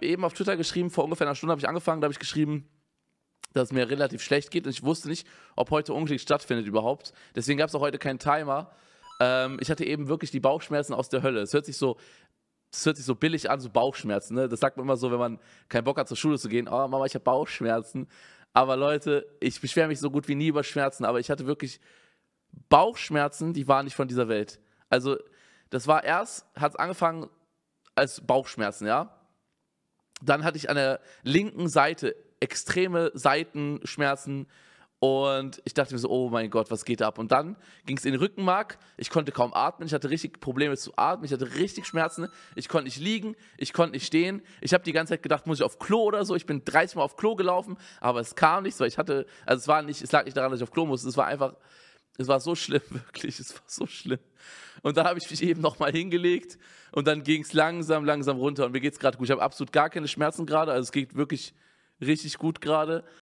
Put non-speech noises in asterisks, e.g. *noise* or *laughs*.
eben auf Twitter geschrieben, vor ungefähr einer Stunde habe ich angefangen, da habe ich geschrieben, dass es mir relativ schlecht geht und ich wusste nicht, ob heute Unglück stattfindet überhaupt. Deswegen gab es auch heute keinen Timer. Ähm, ich hatte eben wirklich die Bauchschmerzen aus der Hölle. Es hört sich so, es hört sich so billig an, so Bauchschmerzen. Ne? Das sagt man immer so, wenn man keinen Bock hat, zur Schule zu gehen. Oh, Mama, ich habe Bauchschmerzen. Aber Leute, ich beschwere mich so gut wie nie über Schmerzen, aber ich hatte wirklich Bauchschmerzen, die waren nicht von dieser Welt. Also, das war erst, hat es angefangen als Bauchschmerzen, ja? Dann hatte ich an der linken Seite extreme Seitenschmerzen und ich dachte mir so, oh mein Gott, was geht da ab? Und dann ging es in den Rückenmark. Ich konnte kaum atmen. Ich hatte richtig Probleme zu atmen. Ich hatte richtig Schmerzen. Ich konnte nicht liegen. Ich konnte nicht stehen. Ich habe die ganze Zeit gedacht, muss ich auf Klo oder so. Ich bin 30 Mal auf Klo gelaufen, aber es kam nichts, weil ich hatte, also es war nicht, es lag nicht daran, dass ich auf Klo musste. Es war einfach, es war so schlimm, *laughs* wirklich, es war so schlimm. Und da habe ich mich eben nochmal hingelegt und dann ging es langsam, langsam runter und mir geht es gerade gut. Ich habe absolut gar keine Schmerzen gerade, also es geht wirklich richtig gut gerade.